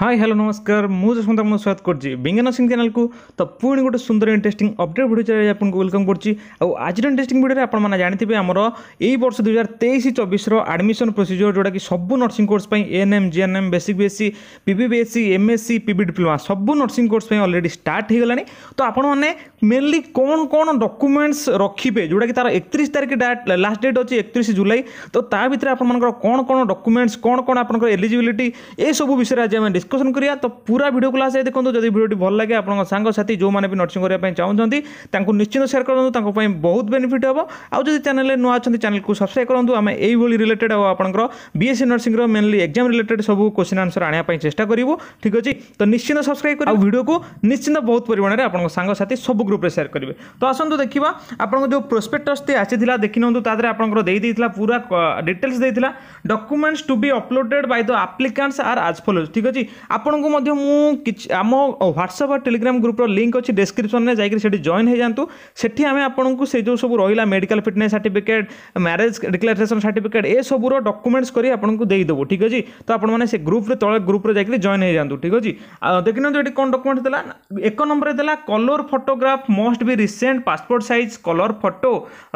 hi hello ನಮಸ್ಕಾರ ମୁଁ ଯଶୋନ୍ତ ଆପଣଙ୍କୁ ସ୍ୱାଗତ କରୁଛି ବିଜ୍ଞାନ ସିଂ ଚ୍ୟାନେଲକୁ ତ ପୁଣି ଗୋଟେ ସୁନ୍ଦର ଇଣ୍ଟରେଷ୍ଟିଂ ଅପଡେଟ୍ ଭିଡ଼ିଓ ଆପଣଙ୍କୁ ୱେଲକମ୍ କରୁଛି ଆଉ ଆଜିର ଇଣ୍ଟରେଷ୍ଟିଂ ଭିଡ଼ିଓରେ ଆପଣମାନେ ଜାଣିଥିବେ ଆମର ଏଇ ବର୍ଷ ଦୁଇ ହଜାର ତେଇଶ ଚବିଶର ଆଡ଼ମିସନ୍ ପ୍ରୋସିଜିଓର ଯେଉଁଟାକି ସବୁ ନର୍ସିଂ କୋର୍ସ ପାଇଁ N M G N M basic BSc P B BSc M S C P B diploma ସବୁ ନର୍ସିଂ କୋର୍ସ ପାଇଁ ଅଲରେଡ଼ି ଷ୍ଟାର୍ଟ ହୋଇଗଲାଣି ତ ଆପଣମାନେ ମେନଲି କ'ଣ କ'ଣ ଡକୁମେଣ୍ଟସ୍ ରଖିବେ ଯେଉଁଟାକି ତା'ର ଏକତିରିଶ ତାରିଖ ଲାଷ୍ଟ ଡେଟ୍ ଅଛି ଏକତିରିଶ ଜୁଲାଇ ତ ତା ଭିତରେ ଆପଣମାନଙ୍କର କ'ଣ କ'ଣ ଡକୁମେଣ୍ଟସ୍ କ'ଣ କ'ଣ ଆପଣଙ୍କର ଏଲିଜିବିଲିଟି ଏସବୁ ବିଷୟରେ ଆଜି ଆମେ ডিসকসন করা তো পুরা ভিডিও ক্লাস দেখুন যদি ভিডিওটি ভাল লাগে আপনার সাংসাথী যে নর্সিং করা চাহুমান তাঁকু নিশ্চিত সেয়ার করতু তাঁর বহুত বেনিফিট হব আদি চ্যানেল নূ আছেন চ্যানেলকে সবসক্রাইব করতু আমি এইভাবে রিলেটেড আপনার বিএসসি নর্সিংর মেনলি এক্সাম রিলেটেড সব কোশ্চিন আনসর আনবা চেষ্টা করবু ঠিক আছে তো নিশ্চিত সবসক্রাইব করি ভিডিওকে নিশ্চিত বহুত পরিমাণে আপনার সাংসাথী সব গ্রুপে সেয়ার করবে তো আসন্তু দেখা আপনার যে প্রোসপেক্টসটি আসিলা দেখি নিউ তাদের আপনার দিয়ে পুরা ডিটেলস দিয়ে documents to be uploaded by the applicants আর আজ ফলোজ ঠিক আছে আপনক মধ্য মু কি আমো হোয়াটসেপ আর টেলিগ্রাম গ্রুপৰ লিংক আছে ডেসক্রিপশন নে যাই গৈ সেই জয়েন হৈ যান্তু সেইতে আমি আপোনক সেই যো সব ৰহিলা medical fitness certificate marriage declaration certificate এ সবৰ ডকুমেণ্টস কৰি আপোনক দেই দব ঠিক আছে জি তো আপোন মানে সেই গ্রুপৰ তলৰ গ্রুপৰ যাই গৈ জয়েন হৈ যান্তু ঠিক আছে জি দেখিনন যে কোন ডকুমেণ্ট দেলা এক নম্বৰ দেলা colour photograph most be recent passport size colour photo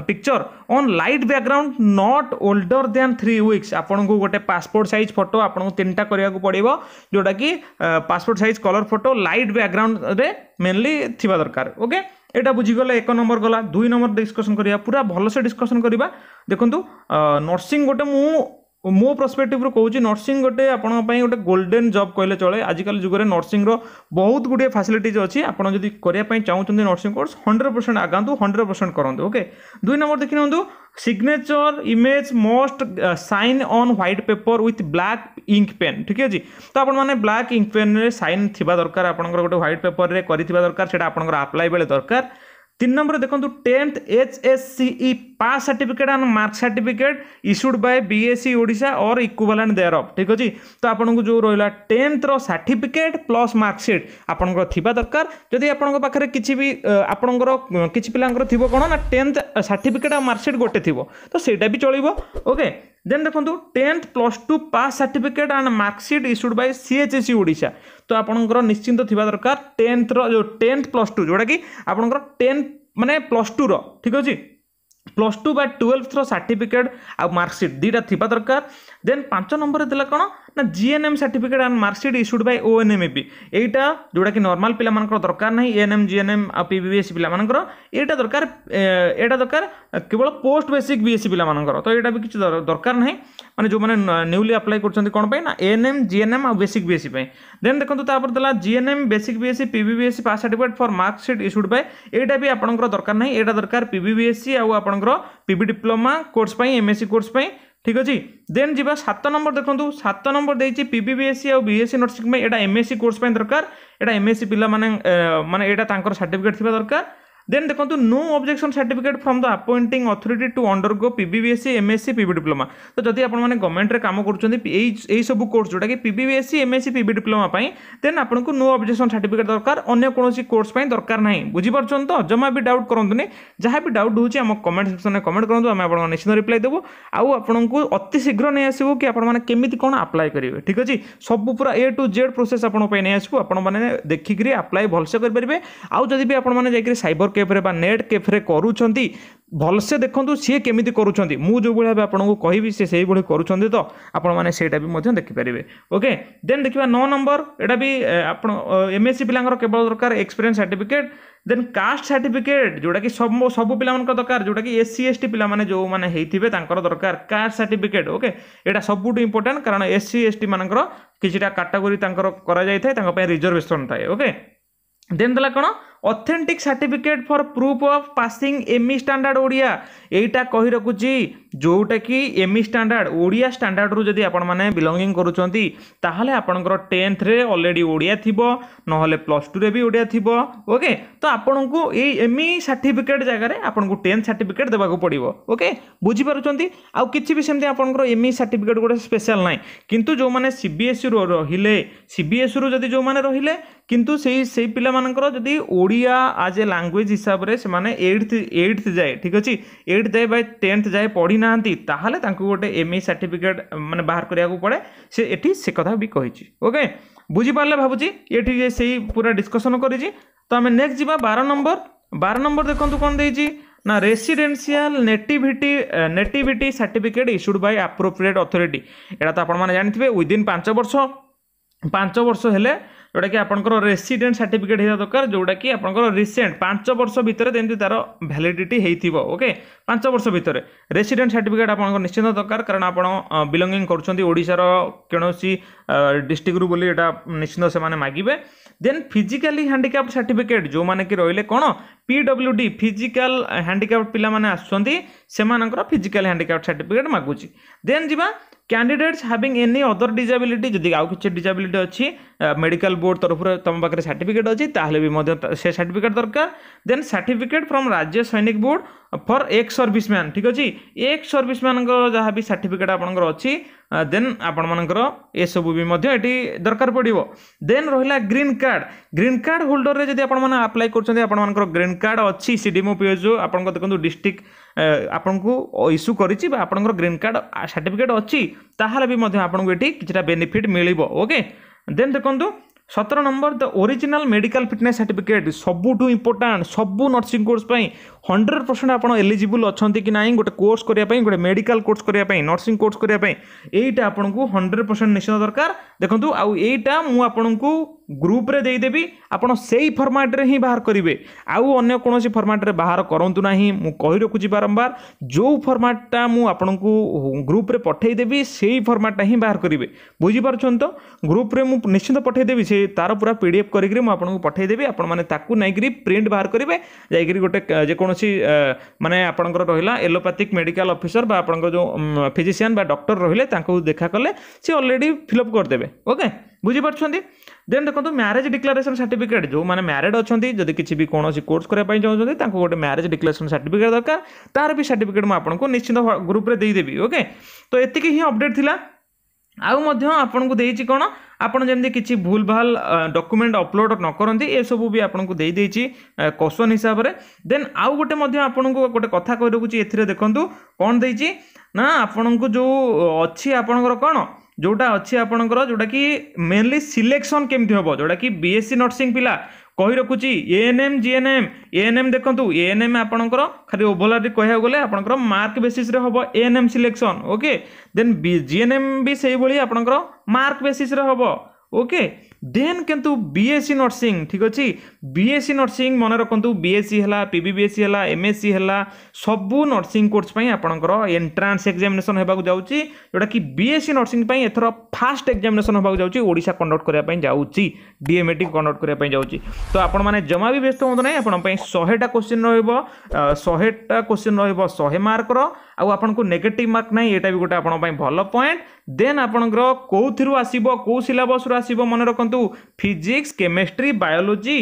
picture on light background not older than 3 weeks আপোনক গটে পাসপোর্ট সাইজ ফটো আপোনক 3 টা কৰিয়া কো পঢ়িবো যো ଯେଉଁଟାକି passport size colour photo light ବ୍ୟାକ୍ଗ୍ରାଉଣ୍ଡରେ ମେନଲି ଥିବା ଦରକାର ଓକେ ଏଇଟା ବୁଝିଗଲେ ଏକ ନମ୍ବର ଗଲା ଦୁଇ ନମ୍ବର ଡିସ୍କସନ୍ କରିବା ପୁରା ଭଲସେ ଡିସ୍କସନ୍ କରିବା ଦେଖନ୍ତୁ ନର୍ସିଂ ଗୋଟେ ମୁଁ ମୋ ପର୍ସପେକ୍ଟିଭ୍ରୁ କହୁଛି ନର୍ସିଂ ଗୋଟେ ଆପଣଙ୍କ ପାଇଁ ଗୋଟେ ଗୋଲ୍ଡେନ୍ ଜବ୍ କହିଲେ ଚଳେ ଆଜିକାଲି ଯୁଗରେ ନର୍ସିଂର ବହୁତ ଗୁଡ଼ିଏ ଫାସିଲିଟିଜ୍ ଅଛି ଆପଣ ଯଦି କରିବା ପାଇଁ ଚାହୁଁଛନ୍ତି ନର୍ସିଂ କୋର୍ସ ହଣ୍ଡ୍ରେଡ଼ ପରସେଣ୍ଟ ଆଗାନ୍ତୁ ହଣ୍ଡ୍ରେଡ଼ ପରସେଣ୍ଟ କରନ୍ତୁ ଓକେ ଦୁଇ ନମ୍ବର ଦେଖିନିଅନ୍ତୁ signature image most sign on white paper with black ink pen ଠିକ୍ ଅଛି ତ ଆପଣମାନେ ବ୍ଲାକ୍ ଇଙ୍କ୍ ପେନ୍ରେ ସାଇନ୍ ଥିବା ଦରକାର ଆପଣଙ୍କର ଗୋଟେ ହ୍ୱାଇଟ୍ ପେପର୍ରେ କରିଥିବା ଦରକାର ସେଇଟା ଆପଣଙ୍କର ଆପ୍ଲାଏ ବେଳେ ଦରକାର तीन नंबर देखो tenth H S C pass certificate and mark certificate issued by BSC Odisha or equivalent there of ठीक अच्छे तो आपको जो रहा टेन्थर सार्टिफिकेट प्लस मार्कसीट आपंकर दरकार जदि आप पाखरे भी आपंकर किछि पिलांकर थी कौन ना टेन्थ सार्टिफिकेट आ मार्कसीट गोटे थी तो सहीटा भी चलो ओके देन देखो tenth plus two pass certificate and marksheet issued by CHSC Odisha তো আপনার নিশ্চিন্ত থাকা দরকার টেন্থর যে টেন্থ প্লস টু যেটা কি আপনার টেন্থ মানে প্লস টুর ঠিক আছে ପ୍ଲସ୍ ଟୁ ବା ଟୁଏଲ୍ଥର ସାର୍ଟିଫିକେଟ୍ ଆଉ ମାର୍କସିଟ୍ ଦୁଇଟା ଥିବା ଦରକାର ଦେନ୍ ପାଞ୍ଚ ନମ୍ବରରେ ଦେଲା କ'ଣ ନା GNM certificate and marksheet issued by O N M P ଏଇଟା ଯେଉଁଟାକି ନର୍ମାଲ୍ ପିଲାମାନଙ୍କର ଦରକାର ନାହିଁ ଏଏନ୍ଏମ୍ ଜିଏନ୍ଏମ୍ ଆଉ ପି ବି ଏସ୍ ପିଲାମାନଙ୍କର ଏଇଟା ଦରକାର ଏଇଟା ଦରକାର କେବଳ post basic B S C ପିଲାମାନଙ୍କର ତ ଏଇଟା ବି କିଛି ଦରକାର ନାହିଁ ମାନେ ଯେଉଁମାନେ ନ୍ୟୁଲି ଆପ୍ଲାଏ କରୁଛନ୍ତି କ'ଣ ପାଇଁ ନା ଏଏନ୍ଏମ୍ ଜିଏନ୍ଏମ୍ ଆଉ ବେସିକ୍ ବି ଏସ୍ ସି ପାଇଁ ଦେନ୍ ଦେଖନ୍ତୁ ତାପରେ ଦେଲା GNM basic B S C P B S C pass certificate for marksheet issued by ଏଇଟା ବି ଆପଣଙ୍କର ଦରକାର ନାହିଁ ଏଇଟା ଦରକାର ପି ବି ଏସ୍ ସି ଆଉ ଆପଣ ଆପଣଙ୍କର ପିବି ଡିପ୍ଲୋମା କୋର୍ସ ପାଇଁ ଏମ୍ଏସ୍ସି କୋର୍ସ ପାଇଁ ঠিক আছে দেন যা সাত নম্বর দেখুন সাত নম্বর দিয়েছি পিবিবিএসসি আউ বিএসসি নর্সিং এটা এমএসসি কোর্স দরকার এটা এমএসসি পিলা মানে মানে এটা তাঁর সার্টিফিকেট থাকা দরকার ଦେନ୍ ଦେଖନ୍ତୁ no objection certificate from the appointing authority to undergo PBSc MSc PB diploma ତ ଯଦି ଆପଣମାନେ ଗଭର୍ଣ୍ଣମେଣ୍ଟରେ କାମ କରୁଛନ୍ତି ଏଇ ଏଇସବୁ କୋର୍ସ ଯେଉଁଟାକି ପିବିଏସ୍ସି ଏମ୍ଏସ୍ସି ପିବି ଡିପ୍ଲୋମା ପାଇଁ ଦେନ୍ ଆପଣଙ୍କୁ ନୋ ଅବଜେକ୍ସନ୍ ସାର୍ଟିଫିକେଟ୍ ଦରକାର ଅନ୍ୟ କୌଣସି କୋର୍ସ ପାଇଁ ଦରକାର ନାହିଁ ବୁଝିପାରୁଛନ୍ତି ତ ଜମା ବି ଡାଉଟ୍ କରନ୍ତୁନି ଯାହା ବି ଡାଉଟ୍ ହେଉଛି ଆମ କମେଣ୍ଟ ସେକ୍ସନ୍ରେ କମେଣ୍ଟ କରନ୍ତୁ ଆମେ ଆପଣଙ୍କ ନିଶ୍ଚିତ ରିପ୍ଲାଏ ଦେବୁ ଆଉ ଆପଣଙ୍କୁ ଅତି ଶୀଘ୍ର ନେଇ ଆସିବୁ କି ଆପଣମାନେ କେମିତି କ'ଣ ଆପ୍ଲାଏ କରିବେ ଠିକ୍ ଅଛି ସବୁ ପୁରା ଏ ଟୁ ଜେଡ୍ ପ୍ରୋସେସ୍ ଆପଣଙ୍କ ପାଇଁ ନେଇ ଆସିବୁ ଆପଣମାନେ ଦେଖିକିରି ଆପ୍ଲାଏ ଭଲସେ କରିପାରିବେ ଆଉ ଯଦି ବି ଆପଣମାନେ ଯାଇକିରି ସାଇବର କେଫ୍ରେ ବା ନେଟ୍ କେଫ୍ରେ କରୁଛନ୍ତି ଭଲସେ ଦେଖନ୍ତୁ ସିଏ କେମିତି କରୁଛନ୍ତି ମୁଁ ଯେଉଁଭଳି ଭାବେ ଆପଣଙ୍କୁ କହିବି ସେ ସେଇଭଳି କରୁଛନ୍ତି ତ ଆପଣମାନେ ସେଇଟା ବି ମଧ୍ୟ ଦେଖିପାରିବେ ଓକେ ଦେନ୍ ଦେଖିବା ନଅ ନମ୍ବର ଏଇଟା ବି ଆପଣ ଏମ୍ଏସ୍ସି ପିଲାଙ୍କର କେବଳ ଦରକାର experience certificate then caste certificate ଯେଉଁଟାକି ସବୁ ସବୁ ପିଲାମାନଙ୍କ ଦରକାର ଯେଉଁଟାକି ଏସ୍ ସି ଏସ୍ ଟି ପିଲାମାନେ ଯେଉଁମାନେ ହେଇଥିବେ ତାଙ୍କର ଦରକାର କାଷ୍ଟ ସାର୍ଟିଫିକେଟ୍ ଓକେ ଏଇଟା ସବୁଠୁ ଇମ୍ପୋର୍ଟାଣ୍ଟ କାରଣ ଏସ୍ ସି ଏସ୍ ଟି ମାନଙ୍କର କିଛିଟା କାଟାଗୋରୀ ତାଙ୍କର କରାଯାଇଥାଏ ତାଙ୍କ ପାଇଁ ରିଜର୍ଭେସନ୍ ଥାଏ ଓକେ ଦେନ୍ ଦେଲା କ'ଣ authentic certificate for proof of passing ME standard Odia এইটা কহি রখুছি ଯେଉଁଟାକି ଏମି ଷ୍ଟାଣ୍ଡାର୍ଡ଼ ଓଡ଼ିଆ ଷ୍ଟାଣ୍ଡାର୍ଡ଼ରୁ ଯଦି ଆପଣମାନେ ବିଲଙ୍ଗିଂ କରୁଛନ୍ତି ତାହେଲେ ଆପଣଙ୍କର ଟେନ୍ଥରେ ଅଲରେଡ଼ି ଓଡ଼ିଆ ଥିବ ନହେଲେ ପ୍ଲସ୍ ଟୁରେ ବି ଓଡ଼ିଆ ଥିବ ଓକେ ତ ଆପଣଙ୍କୁ ଏଇ ଏମି ସାର୍ଟିଫିକେଟ୍ ଜାଗାରେ ଆପଣଙ୍କୁ ଟେନ୍ଥ ସାର୍ଟିଫିକେଟ୍ ଦେବାକୁ ପଡ଼ିବ ଓକେ ବୁଝିପାରୁଛନ୍ତି ଆଉ କିଛି ବି ସେମିତି ଆପଣଙ୍କର ଏମି ସାର୍ଟିଫିକେଟ୍ ଗୋଟେ ସ୍ପେଶାଲ୍ ନାହିଁ କିନ୍ତୁ ଯେଉଁମାନେ ସି ବି ଏସ୍ଇରୁ ରହିଲେ ସି ବି ଏସ୍ଇରୁ ଯଦି ଯେଉଁମାନେ ରହିଲେ କିନ୍ତୁ ସେଇ ସେଇ ପିଲାମାନଙ୍କର ଯଦି ଓଡ଼ିଆ ଆଜ୍ ଏ ଲାଙ୍ଗୁଏଜ୍ ହିସାବରେ ସେମାନେ ଏଇଟ୍ଥ ଏଇଟ୍ଥ ଯାଏ ଠିକ୍ ଅଛି ଏଇଟ୍ଥ ଯାଏ ବା ଟେନ୍ଥ ଯାଏ ପଢ଼ି ନାହାନ୍ତି ତାହେଲେ ତାଙ୍କୁ ଗୋଟେ ଏମ୍ଇ ସାର୍ଟିଫିକେଟ୍ ମାନେ ବାହାର କରିବାକୁ ପଡ଼େ ସେ ଏଠି ସେ କଥା ବି କହିଛି ଓକେ ବୁଝିପାରିଲେ ଭାବୁଛି ଏଠି ସେଇ ପୁରା ଡିସ୍କସନ୍ କରିଛି ତ ଆମେ ନେକ୍ସଟ ଯିବା ବାର ନମ୍ବର ବାର ନମ୍ବର ଦେଖନ୍ତୁ କ'ଣ ଦେଇଛି ନା residential nativity nativity certificate issued by appropriate authority ଏଇଟା ତ ଆପଣମାନେ ଜାଣିଥିବେ ୱିଦିନ୍ ପାଞ୍ଚ ବର୍ଷ ପାଞ୍ଚ ବର୍ଷ ହେଲେ ଯେଉଁଟାକି ଆପଣଙ୍କର ରେସିଡେଣ୍ଟ ସାର୍ଟିଫିକେଟ୍ ହେବା ଦରକାର ଯେଉଁଟାକି ଆପଣଙ୍କର ରିସେଣ୍ଟ ପାଞ୍ଚ ବର୍ଷ ଭିତରେ ଯେମିତି ତା'ର ଭ୍ୟାଲିଡ଼ିଟି ହେଇଥିବ ଓକେ ପାଞ୍ଚ ବର୍ଷ ଭିତରେ ରେସିଡେଣ୍ଟ ସାର୍ଟିଫିକେଟ୍ ଆପଣଙ୍କର ନିଶ୍ଚିନ୍ତ ଦରକାର କାରଣ ଆପଣ ବିଲଙ୍ଗିଂ କରୁଛନ୍ତି ଓଡ଼ିଶାର କୌଣସି ଡିଷ୍ଟ୍ରିକ୍ଟରୁ ବୋଲି ଏଇଟା ନିଶ୍ଚିନ୍ତ ସେମାନେ ମାଗିବେ ଦେନ୍ ଫିଜିକାଲି ହ୍ୟାଣ୍ଡିକ୍ୟାପ୍ ସାର୍ଟିଫିକେଟ୍ ଯେଉଁମାନେ କି ରହିଲେ କ'ଣ P W D physical handicap ପିଲାମାନେ ଆସୁଛନ୍ତି ସେମାନଙ୍କର ଫିଜିକାଲ ହ୍ୟାଣ୍ଡିକ୍ୟାପ୍ ସାର୍ଟିଫିକେଟ୍ ମାଗୁଛି ଦେନ୍ ଯିବା candidates having any other disability ଯଦି ଆଉ କିଛି ଡିଜାବିଲିଟି ଅଛି ମେଡ଼ିକାଲ ବୋର୍ଡ଼ ତରଫରୁ ତୁମ ପାଖରେ ସାର୍ଟିଫିକେଟ୍ ଅଛି ତାହେଲେ ବି ମଧ୍ୟ ସେ ସାର୍ଟିଫିକେଟ୍ ଦରକାର ଦେନ୍ ସାର୍ଟିଫିକେଟ୍ ଫ୍ରମ୍ ରାଜ୍ୟ ସୈନିକ ବୋର୍ଡ଼ ଫର୍ ଏକ୍ସ ସର୍ଭିସମ୍ୟାନ୍ ଠିକ୍ ଅଛି ଏକ୍ସ ସର୍ଭିସମ୍ୟାନଙ୍କର ଯାହା ବି ସାର୍ଟିଫିକେଟ୍ ଆପଣଙ୍କର ଅଛି ଦେନ୍ ଆପଣମାନଙ୍କର ଏସବୁ ବି ମଧ୍ୟ ଏଠି ଦରକାର ପଡ଼ିବ ଦେନ୍ ରହିଲା ଗ୍ରୀନ୍ କାର୍ଡ଼ ଗ୍ରୀନ୍ କାର୍ଡ଼ ହୋଲ୍ଡରରେ ଯଦି ଆପଣମାନେ ଆପ୍ଲାଏ କରୁଛନ୍ତି ଆପଣମାନଙ୍କର ଗ୍ରୀନ୍ କାର୍ଡ଼ ଅଛି ସି ଡିମୋ ପିଓ ଆପଣଙ୍କ ଦେଖନ୍ତୁ ଡିଷ୍ଟ୍ରିକ୍ଟ ଆପଣଙ୍କୁ ଇସ୍ୟୁ କରିଛି ବା ଆପଣଙ୍କର ଗ୍ରୀନ୍ କାର୍ଡ଼ ସାର୍ଟିଫିକେଟ୍ ଅଛି ତାହେଲେ ବି ମଧ୍ୟ ଆପଣଙ୍କୁ ଏଠି କିଛିଟା ବେନିଫିଟ୍ ମିଳିବ ଓକେ ଦେନ୍ ଦେଖନ୍ତୁ ସତର number the original medical fitness certificate ସବୁଠୁ ଇମ୍ପୋର୍ଟାଣ୍ଟ ସବୁ ନର୍ସିଂ କୋର୍ସ ପାଇଁ ହଣ୍ଡ୍ରେଡ଼ ପରସେଣ୍ଟ ଆପଣ ଏଲିଜିବୁଲ୍ ଅଛନ୍ତି କି ନାହିଁ ଗୋଟେ କୋର୍ସ କରିବା ପାଇଁ ଗୋଟେ ମେଡ଼ିକାଲ କୋର୍ସ କରିବା ପାଇଁ ନର୍ସିଂ କୋର୍ସ କରିବା ପାଇଁ ଏଇଟା ଆପଣଙ୍କୁ ହଣ୍ଡ୍ରେଡ଼ ପରସେଣ୍ଟ ନିଶ୍ଚିତ ଦରକାର ଦେଖନ୍ତୁ ଆଉ ଏଇଟା ମୁଁ ଆପଣଙ୍କୁ ଗ୍ରୁପ୍ରେ ଦେଇଦେବି ଆପଣ ସେଇ ଫର୍ମାଟ୍ରେ ହିଁ ବାହାର କରିବେ ଆଉ ଅନ୍ୟ କୌଣସି ଫର୍ମାଟ୍ରେ ବାହାର କରନ୍ତୁ ନାହିଁ ମୁଁ କହି ରଖୁଛି ବାରମ୍ବାର ଯେଉଁ ଫର୍ମାଟ୍ଟା ମୁଁ ଆପଣଙ୍କୁ ଗ୍ରୁପ୍ରେ ପଠାଇଦେବି ସେଇ ଫର୍ମାଟ୍ଟା ହିଁ ବାହାର କରିବେ ବୁଝିପାରୁଛନ୍ତି ତ ଗ୍ରୁପ୍ରେ ମୁଁ ନିଶ୍ଚିନ୍ତ ପଠାଇଦେବି ସେ ତା'ର ପୁରା ପି ଡି ଏଫ୍ କରିକିରି ମୁଁ ଆପଣଙ୍କୁ ପଠାଇଦେବି ଆପଣମାନେ ତାକୁ ନେଇକିରି ପ୍ରିଣ୍ଟ ବାହାର କରିବେ ଯାଇକିରି ଗୋଟେ ଯେକୌଣସି ମାନେ ଆପଣଙ୍କର ରହିଲା ଏଲୋପାଥିକ୍ ମେଡ଼ିକାଲ ଅଫିସର ବା ଆପଣଙ୍କର ଯେଉଁ ଫିଜିସିଆନ୍ ବା ଡକ୍ଟର ରହିଲେ ତାଙ୍କୁ ଦେଖା କଲେ ସେ ଅଲରେଡ଼ି ଫିଲ୍ଅପ୍ କରିଦେବେ ଓକେ ବୁଝିପାରୁଛନ୍ତି ଦେନ୍ ଦେଖନ୍ତୁ ମ୍ୟାରେଜ୍ ଡିକ୍ଲାରେସନ୍ ସାର୍ଟିଫିକେଟ୍ ଯେଉଁମାନେ ମ୍ୟାରେଡ଼୍ ଅଛନ୍ତି ଯଦି କିଛି ବି କୌଣସି କୋର୍ସ କରିବା ପାଇଁ ଚାହୁଁଛନ୍ତି ତାଙ୍କୁ ଗୋଟେ ମ୍ୟାରେଜ୍ ଡିକ୍ଲାରେସନ୍ ସାର୍ଟିଫିକେଟ୍ ଦରକାର ତାର ବି ସାର୍ଟିଫିକେଟ୍ ମୁଁ ଆପଣଙ୍କୁ ନିଶ୍ଚିନ୍ତ ଗ୍ରୁପ୍ରେ ଦେଇଦେବି ଓକେ ତ ଏତିକି ହିଁ ଅପଡ଼େଟ୍ ଥିଲା ଆଉ ମଧ୍ୟ ଆପଣଙ୍କୁ ଦେଇଛି କ'ଣ ଆପଣ ଯେମିତି କିଛି ଭୁଲ ଭାଲ ଡକୁମେଣ୍ଟ ଅପଲୋଡ଼ ନ କରନ୍ତି ଏସବୁ ବି ଆପଣଙ୍କୁ ଦେଇଦେଇଛି କୋଶ୍ଚନ୍ ହିସାବରେ ଦେନ୍ ଆଉ ଗୋଟେ ମଧ୍ୟ ଆପଣଙ୍କୁ ଗୋଟେ କଥା କହି ରଖୁଛି ଏଥିରେ ଦେଖନ୍ତୁ କ'ଣ ଦେଇଛି ନା ଆପଣଙ୍କୁ ଯେଉଁ ଅଛି ଆପଣଙ୍କର କ'ଣ ଯେଉଁଟା ଅଛି ଆପଣଙ୍କର ଯେଉଁଟାକି ମେନଲି ସିଲେକ୍ସନ୍ କେମିତି ହେବ ଯେଉଁଟାକି ବି ଏସ୍ ସି ନର୍ସିଂ ପିଲା କହି ରଖୁଛି ଏଏନ୍ଏମ୍ ଜିଏନ୍ଏମ୍ ଏଏନ୍ଏମ୍ ଦେଖନ୍ତୁ ଏଏନ୍ଏମ୍ ଆପଣଙ୍କର ଖାଲି ଓଭରଲାଲି କହିବାକୁ ଗଲେ ଆପଣଙ୍କର ମାର୍କ ବେସିସ୍ରେ ହେବ ANM selection okay then GNM ବି ସେଇଭଳି ଆପଣଙ୍କର ମାର୍କ ବେସିସ୍ରେ ହେବ ଓକେ ଦେନ୍ କିନ୍ତୁ ବିଏସ୍ସି ନର୍ସିଂ ଠିକ୍ ଅଛି ବିଏସ୍ସି ନର୍ସିଂ ମନେ ରଖନ୍ତୁ ବିଏସ୍ସି ହେଲା ପି ବି ବିଏସ୍ସି ହେଲା ଏମ୍ଏସ୍ସି ହେଲା ସବୁ ନର୍ସିଂ କୋର୍ସ ପାଇଁ ଆପଣଙ୍କର ଏଣ୍ଟ୍ରାନ୍ସ ଏକ୍ଜାମିନେସନ୍ ହେବାକୁ ଯାଉଛି ଯେଉଁଟାକି ବିଏସ୍ସି ନର୍ସିଂ ପାଇଁ ଏଥର ଫାଷ୍ଟ ଏକ୍ଜାମିନେସନ୍ ହେବାକୁ ଯାଉଛି ଓଡ଼ିଶା କଣ୍ଡକ୍ଟ କରିବା ପାଇଁ ଯାଉଛି ଡିଏମ୍ଏଟି କଣ୍ଡକ୍ଟ କରିବା ପାଇଁ ଯାଉଛି ତ ଆପଣମାନେ ଜମା ବି ବ୍ୟସ୍ତ ହୁଅନ୍ତୁ ନାହିଁ ଆପଣଙ୍କ ପାଇଁ ଶହେଟା କୋଶ୍ଚିନ୍ ରହିବ ଶହେଟା କୋଶ୍ଚିନ୍ ରହିବ ଶହେ ମାର୍କର ଆଉ ଆପଣଙ୍କୁ ନେଗେଟିଭ୍ ମାର୍କ ନାହିଁ ଏଇଟା ବି ଗୋଟେ ଆପଣଙ୍କ ପାଇଁ ଭଲ ପଏଣ୍ଟ ଦେନ୍ ଆପଣଙ୍କର କେଉଁଥିରୁ ଆସିବ କେଉଁ ସିଲାବସ୍ରୁ ଆସିବ ମନେ ରଖନ୍ତୁ ଦେଖନ୍ତୁ physics chemistry biology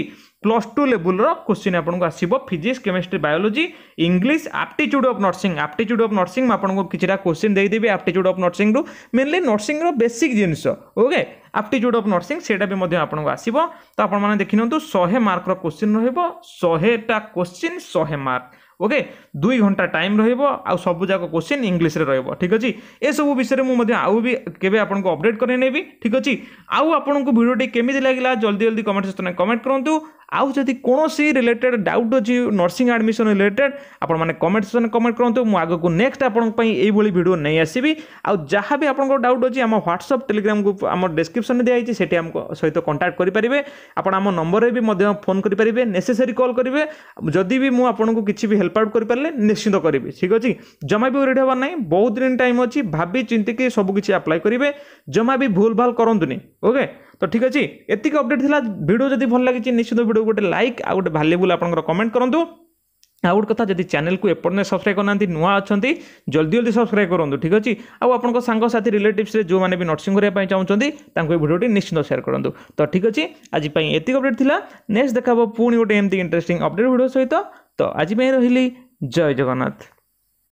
plus two ଲେବୁଲ୍ର କୋଶ୍ଚିନ୍ ଆପଣଙ୍କୁ ଆସିବ physics chemistry biology English aptitude of nursing aptitude of nursing ମୁଁ ଆପଣଙ୍କୁ କିଛିଟା କୋଶ୍ଚିନ୍ ଦେଇଦେବି ଆପ୍ଟିଚ୍ୟୁଡ୍ ଅଫ୍ ନର୍ସିଂରୁ ମେନଲି ନର୍ସିଂର ବେସିକ୍ ଜିନିଷ ଓକେ ଆପ୍ଟିଚ୍ୟୁଡ୍ ଅଫ୍ ନର୍ସିଂ ସେଇଟା ବି ମଧ୍ୟ ଆପଣଙ୍କୁ ଆସିବ ତ ଆପଣମାନେ ଦେଖିନିଅନ୍ତୁ ଶହେ ମାର୍କର କୋଶ୍ଚିନ୍ ରହିବ ଶହେଟା କୋଶ୍ଚିନ୍ ଶହେ ମାର୍କ ওকে দুই ঘন্টা টাইম রহব আবুযাক কোশ্চিন ইংলিশে রহব ঠিক আছে এসব বিষয়ে মু আউ বি কেবে আপনার অপডেট করে নেবি ঠিক আছে আউ আপনার ভিডিওটি কেমি লাগিলা জলদি জলদি কমেন্ট সেকশনে কমেন্ট করতু ଆଉ ଯଦି କୌଣସି ରିଲେଟେଡ଼୍ ଡାଉଟ୍ ଅଛି ନର୍ସିଂ ଆଡ଼ମିସନ୍ ରିଲେଟେଡ଼୍ ଆପଣମାନେ କମେଣ୍ଟ ସେକ୍ସନ୍ କମେଣ୍ଟ କରନ୍ତୁ ମୁଁ ଆଗକୁ ନେକ୍ସଟ ଆପଣଙ୍କ ପାଇଁ ଏଇଭଳି ଭିଡ଼ିଓ ନେଇ ଆସିବି ଆଉ ଯାହା ବି ଆପଣଙ୍କର ଡାଉଟ୍ ଅଛି ଆମ ହ୍ୱାଟ୍ସଅପ୍ ଟେଲିଗ୍ରାମ ଗ୍ରୁପ୍ ଆମ ଡେସ୍କ୍ରିପ୍ସନ୍ରେ ଦିଆହେଇଛି ସେଠି ଆମ ସହିତ କଣ୍ଟାକ୍ଟ କରିପାରିବେ ଆପଣ ଆମ ନମ୍ବରରେ ବି ମଧ୍ୟ ଫୋନ୍ କରିପାରିବେ ନେସେସରି କଲ୍ କରିବେ ଯଦି ବି ମୁଁ ଆପଣଙ୍କୁ କିଛି ବି ହେଲ୍ପ ଆଉଟ୍ କରିପାରିଲେ ନିଶ୍ଚିନ୍ତ କରିବି ଠିକ୍ ଅଛି ଜମା ବି ରେଡ଼ି ହେବାର ନାହିଁ ବହୁତ ଦିନ ଟାଇମ୍ ଅଛି ଭାବି ଚିନ୍ତିକି ସବୁକିଛି ଆପ୍ଲାଏ କରିବେ ଜମା ବି ଭୁଲ୍ ଭାଲ୍ କରନ୍ତୁନି ଓକେ তো ঠিক আছে এতিক অপডেট লা ভিডিও যদি ভাল লাগিছে নিশ্চিত ভিডিও গোটে লাইক আউ গোটে ভ্যালুয়েবল আপনার কমেন্ট করতু ଆଉ ଗୋଟେ କଥା ଯଦି ଚ୍ୟାନେଲକୁ ଏପର୍ଯ୍ୟନ୍ତ ସବସ୍କ୍ରାଇବ୍ କରୁନାହାନ୍ତି ନୂଆ ଅଛନ୍ତି ଜଲ୍ଦି ଜଲ୍ଦି ସବସ୍କ୍ରାଇବ୍ କରନ୍ତୁ ଠିକ୍ ଅଛି ଆଉ ଆପଣଙ୍କ ସାଙ୍ଗସାଥି ରିଲେଟିଭ୍ସରେ ଯେଉଁମାନେ ବି ନର୍ସିଂ କରିବା ପାଇଁ ଚାହୁଁଛନ୍ତି ତାଙ୍କୁ ଏ ଭିଡ଼ିଓଟି ନିଶ୍ଚିନ୍ତ ସେୟାର କରନ୍ତୁ ତ ଠିକ୍ ଅଛି ଆଜି ପାଇଁ ଏତିକି ଅପଡ଼େଟ୍ ଥିଲା ନେକ୍ସଟ ଦେଖାହେବ ପୁଣି ଗୋଟେ ଏମିତି ଇଣ୍ଟରେଷ୍ଟିଂ ଅପଡ଼େଟ୍ ଭିଡ଼ିଓ ସହିତ ତ ଆଜି ପାଇଁ ରହିଲି ଜୟ ଜଗନ୍ନାଥ